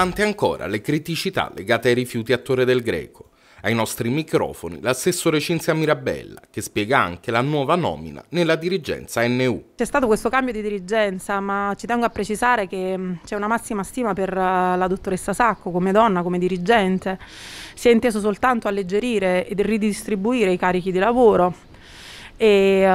Tante ancora le criticità legate ai rifiuti a Torre del Greco. Ai nostri microfoni l'assessore Cinzia Mirabella, che spiega anche la nuova nomina nella dirigenza NU. C'è stato questo cambio di dirigenza, ma ci tengo a precisare che mm, c'è una massima stima per eh, la dottoressa Sacco come donna, come dirigente. Si è inteso soltanto alleggerire e ridistribuire i carichi di lavoro e uh,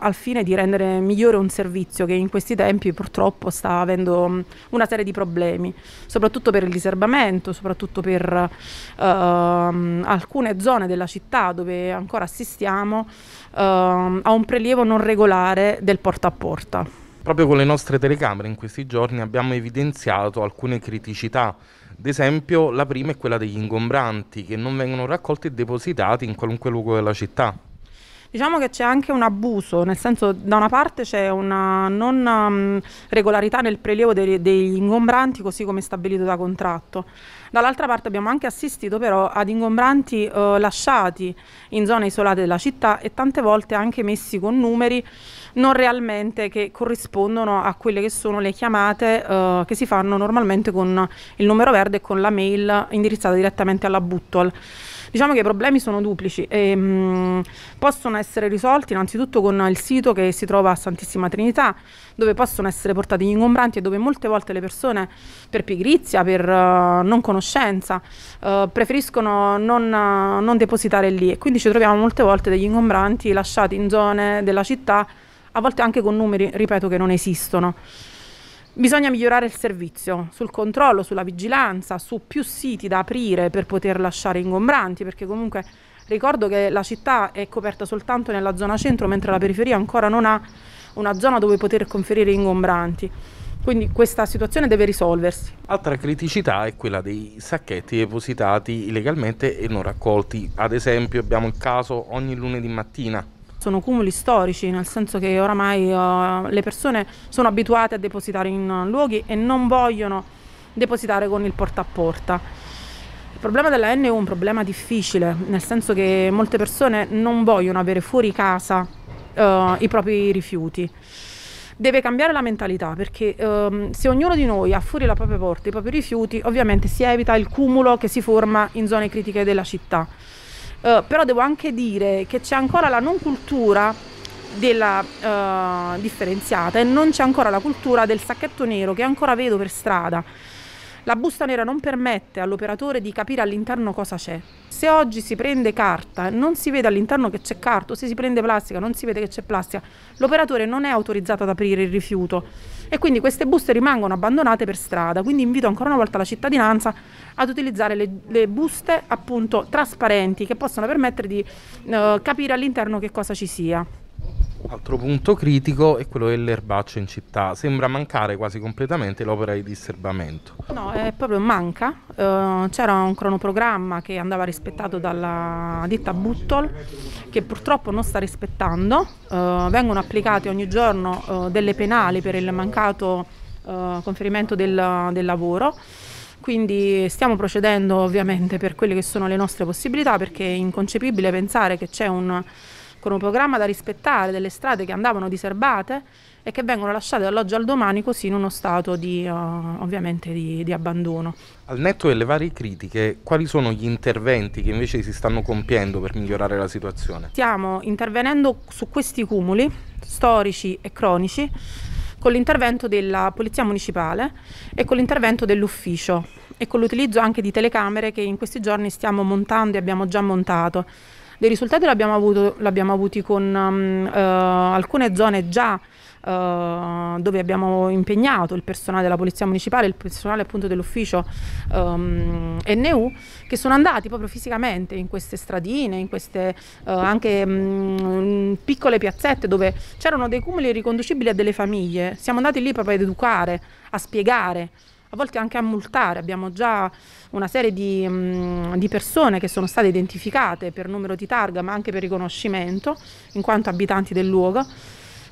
al fine di rendere migliore un servizio che in questi tempi purtroppo sta avendo una serie di problemi, soprattutto per il diserbamento, soprattutto per uh, alcune zone della città dove ancora assistiamo uh, a un prelievo non regolare del porta a porta. Proprio con le nostre telecamere in questi giorni abbiamo evidenziato alcune criticità ad esempio, la prima è quella degli ingombranti che non vengono raccolti e depositati in qualunque luogo della città. Diciamo che c'è anche un abuso, nel senso da una parte c'è una non um, regolarità nel prelievo dei, degli ingombranti così come stabilito da contratto. Dall'altra parte abbiamo anche assistito però ad ingombranti eh, lasciati in zone isolate della città e tante volte anche messi con numeri non realmente che corrispondono a quelle che sono le chiamate eh, che si fanno normalmente con il numero verde e con la mail indirizzata direttamente alla Buttol. Diciamo che i problemi sono duplici e ehm, mh, possono essere risolti innanzitutto con il sito che si trova a Santissima Trinità, dove possono essere portati gli ingombranti e dove molte volte le persone per pigrizia, per uh, non conoscenza, uh, preferiscono non, uh, non depositare lì e quindi ci troviamo molte volte degli ingombranti lasciati in zone della città, a volte anche con numeri, ripeto, che non esistono. Bisogna migliorare il servizio sul controllo, sulla vigilanza, su più siti da aprire per poter lasciare ingombranti, perché comunque ricordo che la città è coperta soltanto nella zona centro, mentre la periferia ancora non ha una zona dove poter conferire ingombranti. Quindi questa situazione deve risolversi. Altra criticità è quella dei sacchetti depositati illegalmente e non raccolti. Ad esempio abbiamo il caso ogni lunedì mattina sono cumuli storici, nel senso che oramai uh, le persone sono abituate a depositare in eh, luoghi e non vogliono depositare con il porta a porta. Il problema della N è un problema difficile, nel senso che molte persone non vogliono avere fuori casa uh, i propri rifiuti deve cambiare la mentalità perché um, se ognuno di noi ha fuori la propria porta i propri rifiuti, ovviamente si evita il cumulo che si forma in zone critiche della città. Eh, però devo anche dire che c'è ancora la non cultura della uh, differenziata e non c'è ancora la cultura del sacchetto nero che ancora vedo per strada. La busta nera non permette all'operatore di capire all'interno cosa c'è. Se oggi si prende carta, non si vede all'interno che c'è carta, o se si prende plastica, non si vede che c'è plastica, l'operatore non è autorizzato ad aprire il rifiuto e quindi queste buste rimangono abbandonate per strada. Quindi invito ancora una volta la cittadinanza ad utilizzare le, le buste appunto trasparenti che possono permettere di eh, capire all'interno che cosa ci sia. Altro punto critico è quello dell'erbaccio in città. Sembra mancare quasi completamente l'opera di disturbamento. No, è proprio manca. Uh, c'era un cronoprogramma che andava rispettato dalla ditta Buttol, che purtroppo non sta rispettando. Uh, vengono applicate ogni giorno uh, delle penali per il mancato conferimento del, del lavoro quindi stiamo procedendo ovviamente per quelle che sono le nostre possibilità perché è inconcepibile pensare che c'è un, con un programma da rispettare, delle strade che andavano diserbate e che vengono lasciate dall'oggi al domani così in uno stato di, uh, ovviamente di, di, abbandono. Al netto delle varie critiche, quali sono gli interventi che invece si stanno compiendo per migliorare la situazione? Stiamo intervenendo su questi cumuli storici e cronici con l'intervento della Polizia Municipale e con l'intervento dell'ufficio e con l'utilizzo anche di telecamere che in questi giorni stiamo montando e abbiamo già montato dei risultati l'abbiamo avuto, l'abbiamo avuti con um, uh, alcune zone già Uh, dove abbiamo impegnato il personale della Polizia Municipale, il personale appunto dell'ufficio um, ehm, NU, che sono andati proprio fisicamente in queste stradine, in queste uh, anche um, piccole piazzette dove c'erano dei cumuli riconducibili a delle famiglie. Siamo andati lì proprio ad educare, a spiegare a volte anche a multare. Abbiamo già una serie di, mm, di persone che sono state identificate per numero di targa ma anche per riconoscimento in quanto abitanti del luogo.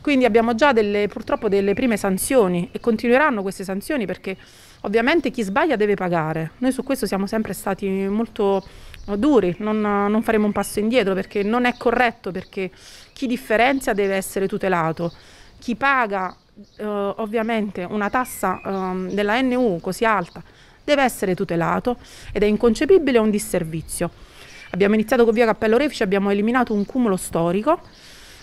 Quindi abbiamo già delle, purtroppo delle prime sanzioni e continueranno queste sanzioni perché ovviamente chi sbaglia deve pagare. Noi su questo siamo sempre stati molto eh, duri, non, non faremo un passo indietro perché non è corretto, perché chi differenzia deve essere tutelato. Chi paga eh, ovviamente una tassa eh, della NU così alta deve essere tutelato ed è inconcepibile un disservizio. Abbiamo iniziato con via Cappello Refici, abbiamo eliminato un cumulo storico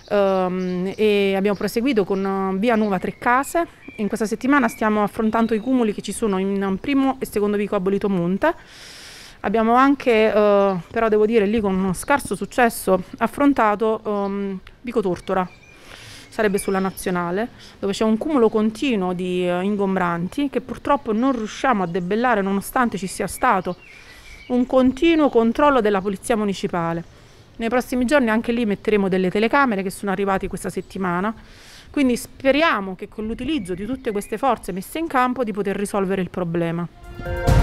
ehm, e abbiamo proseguito con eh, via Nuova Tre Case. In questa settimana stiamo affrontando i cumuli che ci sono in primo e secondo vico Abolito Monte. Abbiamo anche, eh, però devo dire lì con scarso successo, affrontato ehm, Vico Tortora, sarebbe sulla nazionale, dove c'è un cumulo continuo di uh, ingombranti che purtroppo non riusciamo a debellare nonostante ci sia stato un continuo controllo della polizia municipale. Nei prossimi giorni anche lì metteremo delle telecamere che sono arrivate questa settimana, quindi speriamo che con l'utilizzo di tutte queste forze messe in campo di poter risolvere il problema.